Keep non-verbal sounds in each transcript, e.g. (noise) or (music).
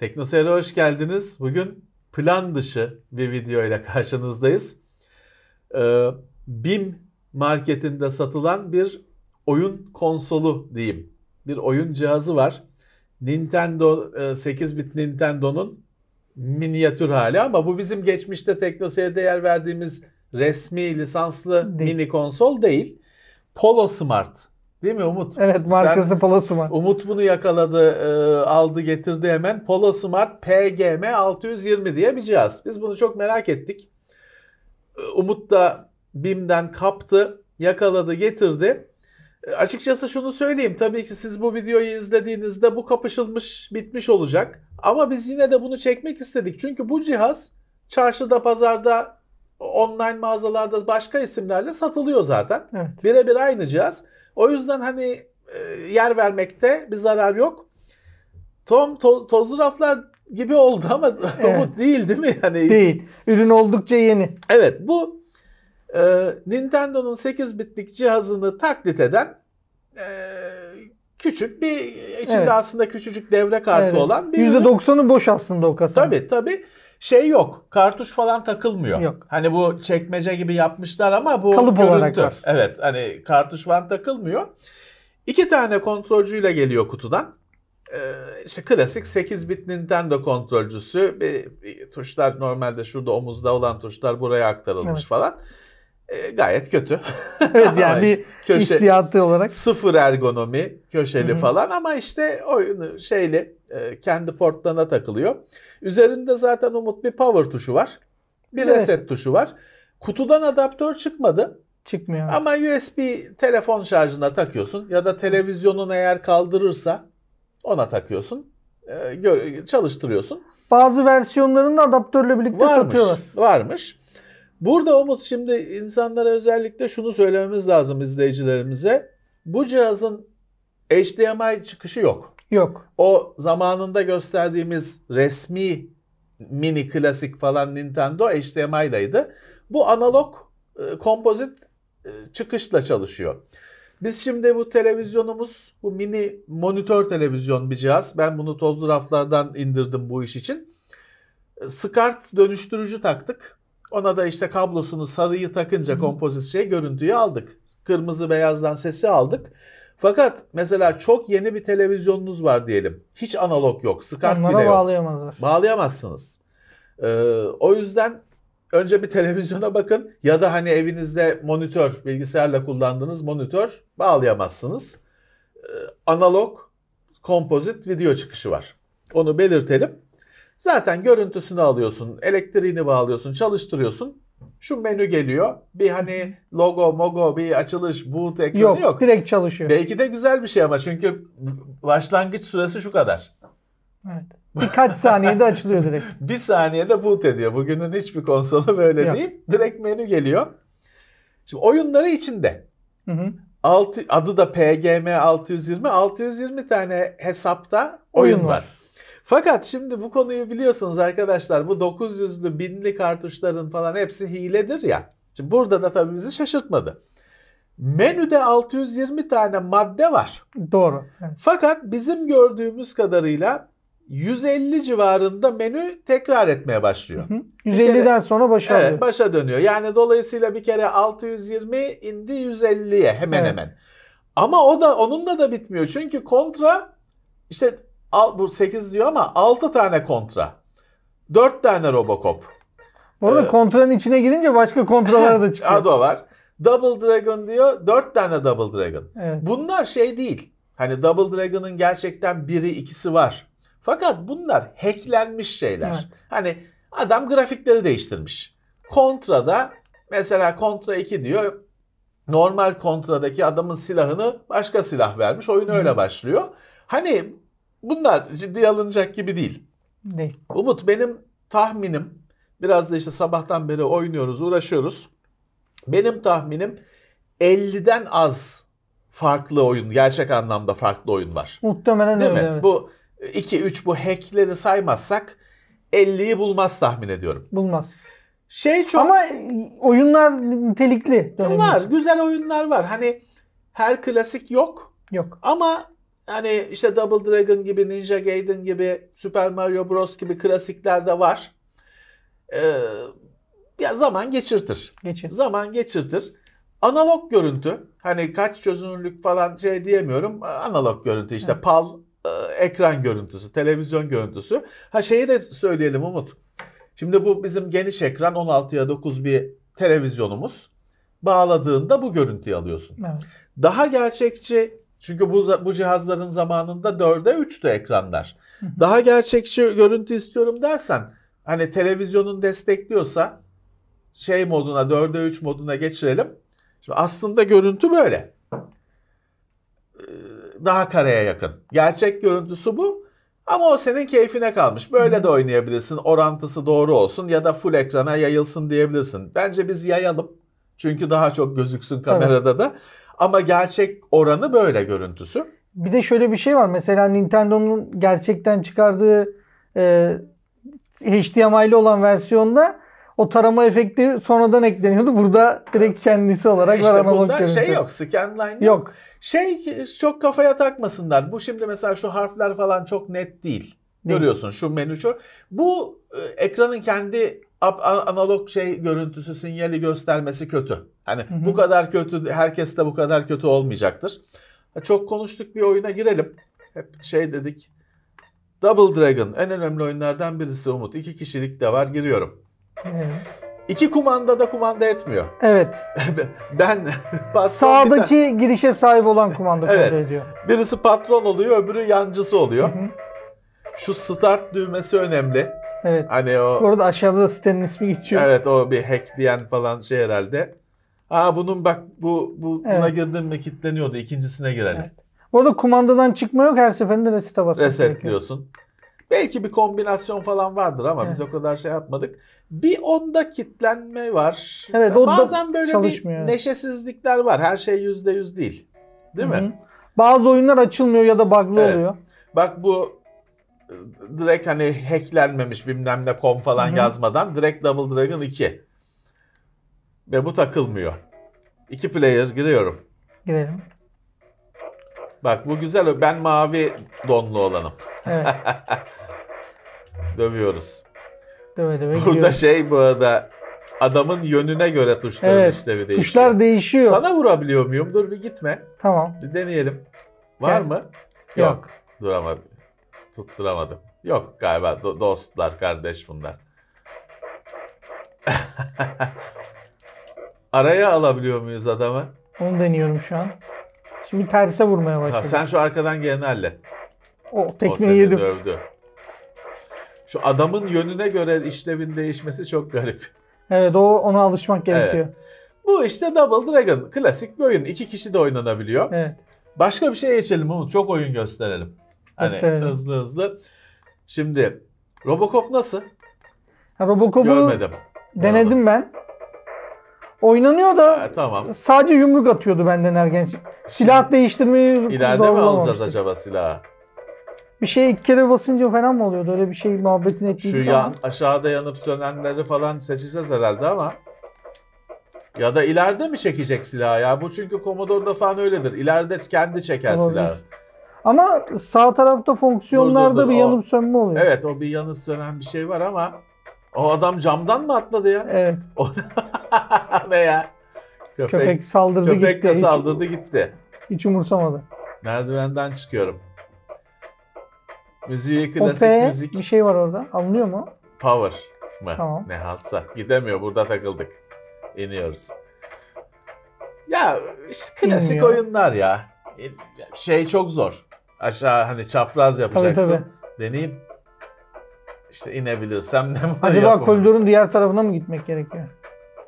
Teknoseyir'e hoş geldiniz. Bugün plan dışı bir video ile karşınızdayız. Ee, BIM marketinde satılan bir oyun konsolu diyeyim. Bir oyun cihazı var. Nintendo 8 e, bit Nintendo'nun minyatür hali ama bu bizim geçmişte Teknoseyir'de yer verdiğimiz resmi lisanslı değil. mini konsol değil. Polo Smart Değil mi Umut? Evet markası Sen, Polosmart. Umut bunu yakaladı, e, aldı getirdi hemen. Polosmart PGM 620 diye bir cihaz. Biz bunu çok merak ettik. E, Umut da BİM'den kaptı, yakaladı, getirdi. E, açıkçası şunu söyleyeyim. Tabii ki siz bu videoyu izlediğinizde bu kapışılmış, bitmiş olacak. Ama biz yine de bunu çekmek istedik. Çünkü bu cihaz çarşıda, pazarda, online mağazalarda başka isimlerle satılıyor zaten. Evet. Birebir aynı cihaz. O yüzden hani e, yer vermekte bir zarar yok. Tom to, tozlu raflar gibi oldu ama (laughs) evet. umut değil değil mi? Yani değil. Ürün oldukça yeni. Evet bu e, Nintendo'nun 8 bitlik cihazını taklit eden e, küçük bir içinde evet. aslında küçücük devre kartı evet. olan bir %90'ı boş aslında o kasa. Tabii tabii şey yok. Kartuş falan takılmıyor. Yok. Hani bu çekmece gibi yapmışlar ama bu Kalıp görüntü. Olarak var. Evet hani kartuş falan takılmıyor. İki tane kontrolcüyle geliyor kutudan. Ee, işte klasik 8 bit Nintendo kontrolcüsü. Bir, bir, tuşlar normalde şurada omuzda olan tuşlar buraya aktarılmış evet. falan. E, gayet kötü. (laughs) evet yani bir Köşe, hissiyatı olarak. Sıfır ergonomi köşeli Hı-hı. falan ama işte oyunu şeyle kendi portlarına takılıyor. Üzerinde zaten Umut bir power tuşu var. Bir evet. reset tuşu var. Kutudan adaptör çıkmadı. Çıkmıyor. Ama USB telefon şarjına takıyorsun ya da televizyonun eğer kaldırırsa ona takıyorsun. E, çalıştırıyorsun. Bazı versiyonlarında adaptörle birlikte varmış, satıyorlar. Varmış. Burada Umut şimdi insanlara özellikle şunu söylememiz lazım izleyicilerimize. Bu cihazın HDMI çıkışı yok. Yok. O zamanında gösterdiğimiz resmi mini klasik falan Nintendo HDMI Bu analog e, kompozit e, çıkışla çalışıyor. Biz şimdi bu televizyonumuz, bu mini monitör televizyon bir cihaz. Ben bunu tozlu raflardan indirdim bu iş için. E, Skart dönüştürücü taktık. Ona da işte kablosunu sarıyı takınca kompozit şey görüntüyü aldık. Kırmızı beyazdan sesi aldık. Fakat mesela çok yeni bir televizyonunuz var diyelim. Hiç analog yok. Skype bile yok. bağlayamazlar. Bağlayamazsınız. Ee, o yüzden önce bir (laughs) televizyona bakın ya da hani evinizde monitör, bilgisayarla kullandığınız monitör bağlayamazsınız. Ee, analog kompozit video çıkışı var. Onu belirtelim. Zaten görüntüsünü alıyorsun, elektriğini bağlıyorsun, çalıştırıyorsun. Şu menü geliyor. Bir hani logo, mogo, bir açılış, boot ekranı yok. Yok, direkt çalışıyor. Belki de güzel bir şey ama çünkü başlangıç süresi şu kadar. Evet. Birkaç saniyede açılıyor direkt. (laughs) bir saniyede boot ediyor. Bugünün hiçbir konsolu böyle Yok. değil. Direkt menü geliyor. Şimdi oyunları içinde. Hı hı. Altı, adı da PGM 620. 620 tane hesapta oyun, oyun var. var. Fakat şimdi bu konuyu biliyorsunuz arkadaşlar bu 900'lü 1000'li kartuşların falan hepsi hiledir ya. Şimdi burada da tabii bizi şaşırtmadı. Menüde 620 tane madde var. Doğru. Fakat bizim gördüğümüz kadarıyla 150 civarında menü tekrar etmeye başlıyor. Hı hı. 150'den kere, sonra başa evet, dönüyor. başa dönüyor. Yani dolayısıyla bir kere 620 indi 150'ye hemen evet. hemen. Ama o da onunla da bitmiyor. Çünkü kontra işte bu 8 diyor ama 6 tane kontra. 4 tane Robocop. Bu arada ee, kontranın içine girince başka kontralar da (laughs) çıkıyor. Adı var. Double Dragon diyor. 4 tane Double Dragon. Evet. Bunlar şey değil. Hani Double Dragon'ın gerçekten biri ikisi var. Fakat bunlar hacklenmiş şeyler. Evet. Hani adam grafikleri değiştirmiş. Kontra'da mesela Kontra 2 diyor. Normal kontradaki adamın silahını başka silah vermiş. Oyun öyle başlıyor. Hani bunlar ciddiye alınacak gibi değil. Ne? Umut benim tahminim biraz da işte sabahtan beri oynuyoruz, uğraşıyoruz. Benim tahminim 50'den az farklı oyun, gerçek anlamda farklı oyun var. Muhtemelen Değil öyle. Mi? Evet. Bu 2 3 bu hackleri saymazsak 50'yi bulmaz tahmin ediyorum. Bulmaz. Şey çok Ama oyunlar nitelikli. Var, güzel oyunlar var. Hani her klasik yok. Yok. Ama yani işte Double Dragon gibi, Ninja Gaiden gibi, Super Mario Bros. gibi klasikler de var. Ee, ya zaman geçirtir. Geçir. Zaman geçirtir. Analog görüntü. Hani kaç çözünürlük falan şey diyemiyorum. Analog görüntü işte evet. PAL e, ekran görüntüsü, televizyon görüntüsü. Ha şeyi de söyleyelim Umut. Şimdi bu bizim geniş ekran 16'ya 9 bir televizyonumuz. Bağladığında bu görüntüyü alıyorsun. Evet. Daha gerçekçi çünkü bu, bu cihazların zamanında 4'e 3'tü ekranlar. Daha gerçekçi görüntü istiyorum dersen hani televizyonun destekliyorsa şey moduna 4'e 3 moduna geçirelim. Şimdi aslında görüntü böyle. Ee, daha kareye yakın. Gerçek görüntüsü bu. Ama o senin keyfine kalmış. Böyle de oynayabilirsin. Orantısı doğru olsun ya da full ekrana yayılsın diyebilirsin. Bence biz yayalım. Çünkü daha çok gözüksün kamerada Tabii. da. Ama gerçek oranı böyle görüntüsü. Bir de şöyle bir şey var. Mesela Nintendo'nun gerçekten çıkardığı e, HDMI'li olan versiyonda o tarama efekti sonradan ekleniyordu. Burada direkt kendisi olarak işte var analog bunda görüntü. şey yok. Scanline yok. yok. Şey çok kafaya takmasınlar. Bu şimdi mesela şu harfler falan çok net değil. değil. Görüyorsun şu menü çok. Bu e, ekranın kendi analog şey görüntüsü sinyali göstermesi kötü. Hani hı hı. bu kadar kötü herkes de bu kadar kötü olmayacaktır. E, çok konuştuk bir oyuna girelim. Hep şey dedik. Double Dragon en önemli oyunlardan birisi Umut. İki kişilik de var giriyorum. Evet. İki kumanda da kumanda etmiyor. Evet. (laughs) ben (laughs) sağdaki tane... girişe sahip olan kumanda evet. kumanda ediyor. Birisi patron oluyor, öbürü yancısı oluyor. Hı hı. Şu start düğmesi önemli. Evet. Hani o... Bu arada aşağıda da sitenin ismi geçiyor. Evet o bir hack diyen falan şey herhalde. Aa bunun bak bu, bu buna evet. girdim mi kilitleniyordu. İkincisine girelim. Evet. Bu arada kumandadan çıkma yok her seferinde resete basmak Resetliyorsun. Gerekiyor. Belki bir kombinasyon falan vardır ama evet. biz o kadar şey yapmadık. Bir onda kilitlenme var. Evet, o Bazen da böyle çalışmıyor. bir neşesizlikler var. Her şey yüzde yüz değil. Değil Hı-hı. mi? Bazı oyunlar açılmıyor ya da bug'lı evet. oluyor. Bak bu direkt hani hacklenmemiş bilmem ne kom falan Hı-hı. yazmadan direkt Double Dragon 2. Ve bu takılmıyor. İki player giriyorum. Girelim. Bak bu güzel. Ben mavi donlu olanım. Evet. (laughs) Dövüyoruz. Döve döve Burada gidiyoruz. şey bu arada adamın yönüne göre tuşların evet, işlevi değişiyor. Tuşlar değişiyor. Sana vurabiliyor muyum? Dur bir gitme. Tamam. Bir deneyelim. Var Gel. mı? Yok. Yok. Dur ama tutturamadım. Yok galiba do- dostlar kardeş bunlar. (laughs) Araya alabiliyor muyuz adamı? Onu deniyorum şu an. Şimdi terse vurmaya başladım. Ha, sen şu arkadan geleni hallet. O tekneyi tekmeyi seni yedim. dövdü. Şu adamın yönüne göre işlevin değişmesi çok garip. Evet o ona alışmak gerekiyor. Bu işte Double Dragon. Klasik bir oyun. İki kişi de oynanabiliyor. Evet. Başka bir şey geçelim Umut. Çok oyun gösterelim. Hani Gösterelim. hızlı hızlı. Şimdi Robocop nasıl? Ha, Robocop'u Görmedim. denedim ben. Oynanıyor da Ha, tamam. sadece yumruk atıyordu benden ergenç. Silah değiştirmeyi İleride mi alacağız acaba silahı? Bir şey iki kere basınca falan mı oluyordu? Öyle bir şey muhabbetin ettiği Şu yan, aşağıda yanıp sönenleri falan seçeceğiz herhalde ama. Ya da ileride mi çekecek silahı ya? Bu çünkü Commodore'da falan öyledir. İleride kendi çeker Olabilir. silahı. Ama sağ tarafta fonksiyonlarda dur, dur, bir yanıp sönme oluyor. Evet o bir yanıp sönen bir şey var ama o adam camdan mı atladı ya? Evet. (laughs) ne ya? Köpek, köpek saldırdı köpek gitti. de Hiç- saldırdı gitti. Hiç, umursamadı. Merdivenden çıkıyorum. Müziği klasik P müzik bir şey var orada. Anlıyor mu? power mı? Tamam. Ne haltsa. Gidemiyor burada takıldık. İniyoruz. Ya işte klasik İnmiyor. oyunlar ya. Şey çok zor aşağı hani çapraz yapacaksın. Tabii, tabii. Deneyip işte inebilirsem ne Acaba yapamam. koridorun diğer tarafına mı gitmek gerekiyor?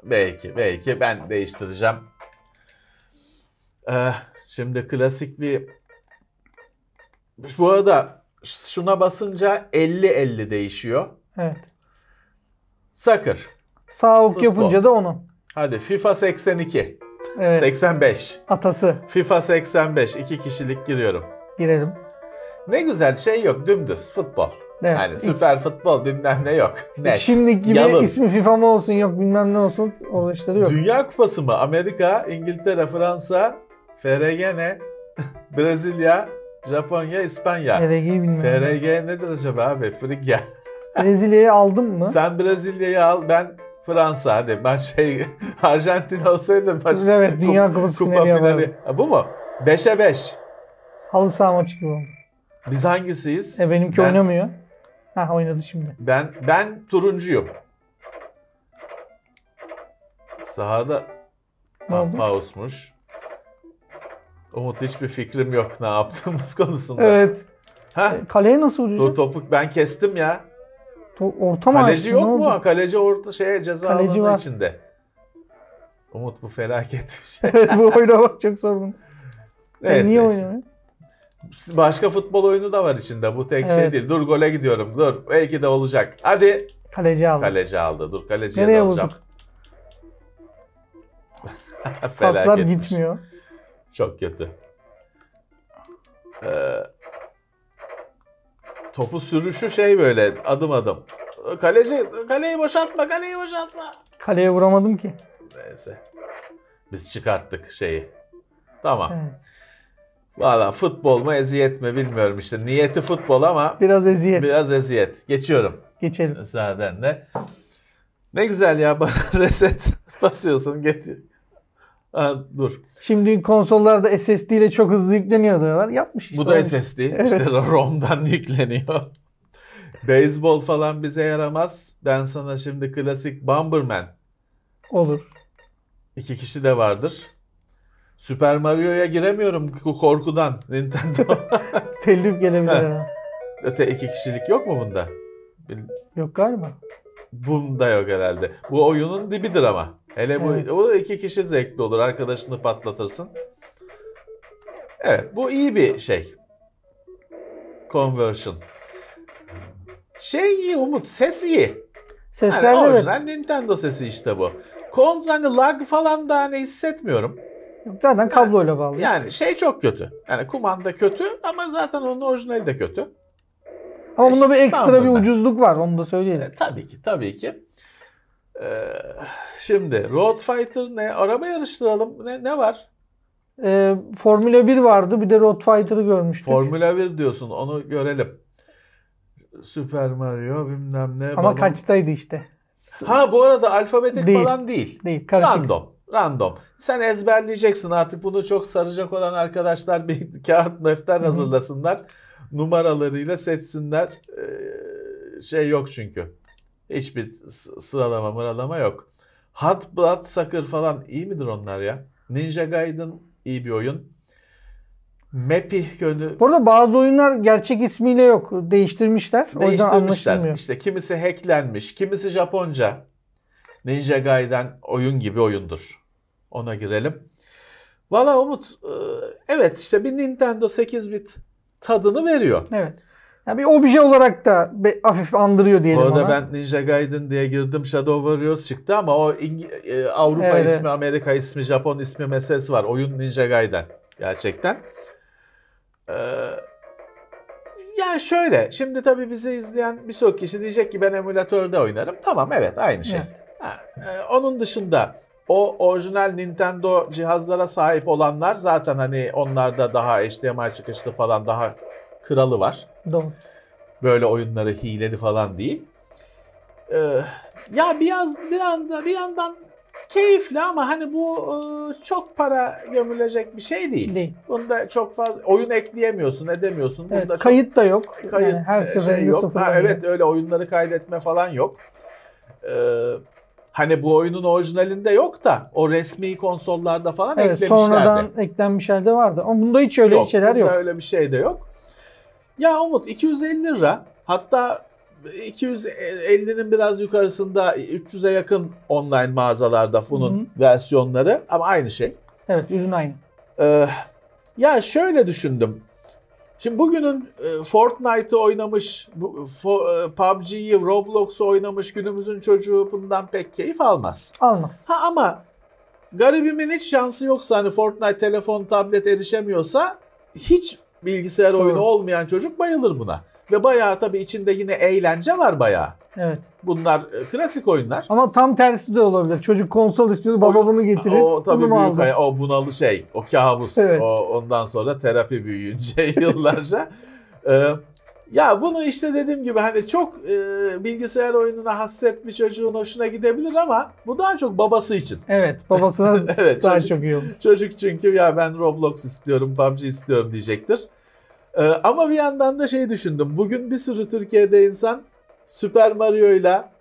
Belki, belki ben değiştireceğim. Ee, şimdi klasik bir bu arada şuna basınca 50-50 değişiyor. Evet. Sakır. Sağ yapınca da onu. Hadi FIFA 82. Evet. 85. Atası. FIFA 85. iki kişilik giriyorum girelim. Ne güzel şey yok dümdüz futbol. Evet, yani hiç. süper futbol bilmem ne yok. İşte Net, gibi yalın. ismi FIFA mı olsun yok bilmem ne olsun o işleri yok. Dünya Kupası mı? Amerika, İngiltere, Fransa, FRG ne? (laughs) Brezilya, Japonya, İspanya. FRG'yi bilmiyorum. FRG nedir acaba abi? Frigya. (laughs) Brezilya'yı aldın mı? Sen Brezilya'yı al ben Fransa hadi ben şey (laughs) Arjantin olsaydım. Ben evet Dünya Kupası kupa finali, finali. Bu mu? 5'e 5. Beş. Halı saha maçı gibi oldu. Biz hangisiyiz? E benimki ben, oynamıyor. Ha oynadı şimdi. Ben ben turuncuyum. Sahada Pausmuş. Umut hiçbir fikrim yok ne yaptığımız (laughs) konusunda. Evet. Ha? E, kaleye nasıl vuracak? Dur topuk ben kestim ya. To orta mı Kaleci yok mu? Kaleci orta şeye ceza Kaleci var. içinde. Umut bu felaket bir şey. evet bu oynamak bakacak sorun. Neyse, (laughs) e, niye işte. oynamıyor? Başka futbol oyunu da var içinde. Bu tek şey evet. şey değil. Dur gole gidiyorum. Dur. Belki de olacak. Hadi. Kaleci aldı. Kaleci aldı. Dur kaleciye Nereye alacağım. (laughs) Paslar gitmiyor. Çok kötü. Ee, topu sürüşü şey böyle adım adım. Kaleci kaleyi boşaltma, kaleyi boşaltma. Kaleye vuramadım ki. Neyse. Biz çıkarttık şeyi. Tamam. Evet. Valla futbol mu eziyet mi bilmiyorum işte. Niyeti futbol ama Biraz eziyet. biraz eziyet. Geçiyorum Geçelim. de Ne güzel ya (laughs) bana reset basıyorsun. Get... Ha, dur. Şimdi konsollarda SSD ile çok hızlı yükleniyor diyorlar. Yapmış işte. Bu da olmuş. SSD. İşte ROM'dan (laughs) yükleniyor. Beyzbol falan bize yaramaz. Ben sana şimdi klasik Bomberman. Olur. iki kişi de vardır. Super Mario'ya giremiyorum korkudan Nintendo. (laughs) Telif gelebilir ha. Öte iki kişilik yok mu bunda? Yok galiba. Bunda yok herhalde. Bu oyunun dibidir ama. Hele evet. bu o iki kişi zevkli olur. Arkadaşını patlatırsın. Evet bu iyi bir şey. Conversion. Şey iyi Umut ses iyi. Sesler yani orijinal evet. Nintendo sesi işte bu. Kontra hani lag falan da hani hissetmiyorum. Zaten kabloyla bağlı. Yani şey çok kötü. Yani kumanda kötü ama zaten onun orijinali de kötü. Ama işte bunda bir ekstra bir ucuzluk var onu da söyleyelim. E, tabii ki tabii ki. Ee, şimdi Road Fighter ne? Araba yarıştıralım. Ne, ne var? Ee, Formula 1 vardı bir de Road Fighter'ı görmüştük. Formula 1 diyorsun onu görelim. Super Mario bilmem ne. Ama babam... kaçtaydı işte. Ha bu arada alfabetik değil, falan değil. Değil karışık. Random random. Sen ezberleyeceksin artık bunu çok saracak olan arkadaşlar bir (laughs) kağıt defter hazırlasınlar. Numaralarıyla seçsinler. Ee, şey yok çünkü. Hiçbir sıralama mıralama yok. Hot Blood Sucker falan iyi midir onlar ya? Ninja Gaiden iyi bir oyun. Mepi gönü. Burada bazı oyunlar gerçek ismiyle yok. Değiştirmişler. Değiştirmişler. İşte kimisi hacklenmiş, kimisi Japonca. Ninja Gaiden oyun gibi oyundur. Ona girelim. Valla Umut e, evet işte bir Nintendo 8 bit tadını veriyor. Evet. Yani bir obje olarak da bir hafif andırıyor diyelim Orada ona. ben Ninja Gaiden diye girdim Shadow Warriors çıktı ama o İng- e, Avrupa evet. ismi, Amerika ismi, Japon ismi meselesi var. Oyun Ninja Gaiden gerçekten. Ee, yani şöyle şimdi tabii bizi izleyen birçok kişi diyecek ki ben emülatörde oynarım. Tamam evet aynı şey. Evet. Ha, e, onun dışında o orijinal Nintendo cihazlara sahip olanlar zaten hani onlarda daha HDMI çıkışlı falan daha kralı var. Doğru. Böyle oyunları hileli falan değil. Ee, ya biraz bir anda bir yandan keyifli ama hani bu e, çok para gömülecek bir şey değil. değil. Bunda çok fazla oyun ekleyemiyorsun, edemiyorsun. Bunda evet, çok, kayıt da yok. Kayıt yani her şey, şey yok. Ha, evet öyle oyunları kaydetme falan yok. Ee, Hani bu oyunun orijinalinde yok da o resmi konsollarda falan evet, eklemişlerdi. Sonradan eklenmiş halde vardı. Ama bunda hiç öyle yok, şeyler yok. öyle bir şey de yok. Ya Umut 250 lira hatta 250'nin biraz yukarısında 300'e yakın online mağazalarda bunun Hı-hı. versiyonları ama aynı şey. Evet ürün aynı. Ee, ya şöyle düşündüm. Şimdi bugünün e, Fortnite'ı oynamış, bu, e, PUBG'yi, Roblox'u oynamış günümüzün çocuğu bundan pek keyif almaz. Almaz. Ha ama garibimin hiç şansı yoksa hani Fortnite telefon, tablet erişemiyorsa hiç bilgisayar Doğru. oyunu olmayan çocuk bayılır buna. Ve bayağı tabii içinde yine eğlence var bayağı. Evet. Bunlar e, klasik oyunlar. Ama tam tersi de olabilir. Çocuk konsol istiyordu, baba O- bunu getirir. O tabii bunu büyük aldı? o bunalı şey, o kabus. Evet. O ondan sonra terapi büyüyünce (laughs) yıllarca. Ee, ya bunu işte dediğim gibi hani çok e, bilgisayar oyununa hasret bir çocuğun hoşuna gidebilir ama bu daha çok babası için. Evet, babasına (laughs) Evet, daha çocuk, çok iyi olur. çocuk çünkü ya ben Roblox istiyorum, PUBG istiyorum diyecektir. Ee, ama bir yandan da şey düşündüm. Bugün bir sürü Türkiye'de insan Super Mario'yla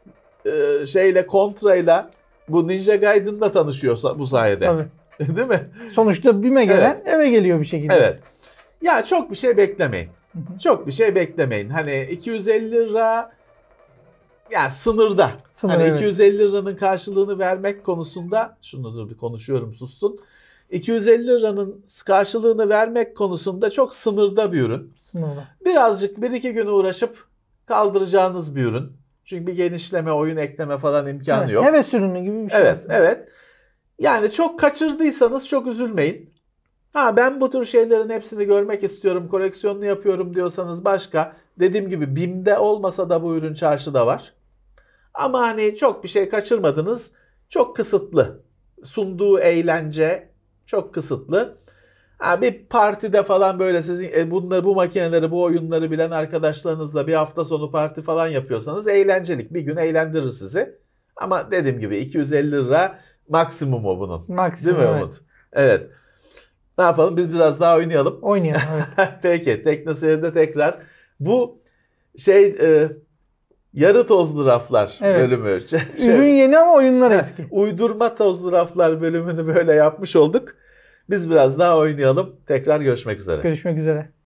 e, şeyle Contra'yla bu Ninja Gaiden'la tanışıyor bu sayede. Tabii. (laughs) Değil mi? Sonuçta BİM'e gelen evet. eve geliyor bir şekilde. Evet. Ya çok bir şey beklemeyin. Çok bir şey beklemeyin. Hani 250 lira ya sınırda. Sınır, hani evet. 250 liranın karşılığını vermek konusunda şunu dur bir konuşuyorum sussun. 250 liranın karşılığını vermek konusunda çok sınırda bir ürün. Sınırda. Birazcık bir iki güne uğraşıp kaldıracağınız bir ürün. Çünkü bir genişleme, oyun ekleme falan imkanı evet, yok. Heves ürünü gibi bir şey. Evet, aslında. evet. Yani çok kaçırdıysanız çok üzülmeyin. Ha ben bu tür şeylerin hepsini görmek istiyorum, koleksiyonunu yapıyorum diyorsanız başka. Dediğim gibi BİM'de olmasa da bu ürün çarşıda var. Ama hani çok bir şey kaçırmadınız. Çok kısıtlı. Sunduğu eğlence çok kısıtlı. Ha, bir partide falan böyle sizin e, bunları bu makineleri bu oyunları bilen arkadaşlarınızla bir hafta sonu parti falan yapıyorsanız eğlencelik bir gün eğlendirir sizi. Ama dediğim gibi 250 lira maksimumu bunun. Maksimum, Değil mi evet. Evet. Ne yapalım biz biraz daha oynayalım. Oynayalım (laughs) evet. Peki Tekno Seyir'de tekrar bu şey e, Yarı tozlu raflar evet. bölümü. (laughs) Şey, Ürün yeni ama oyunlar eski. Uydurma tozlu raflar bölümünü böyle yapmış olduk. Biz biraz daha oynayalım. Tekrar görüşmek üzere. Görüşmek üzere.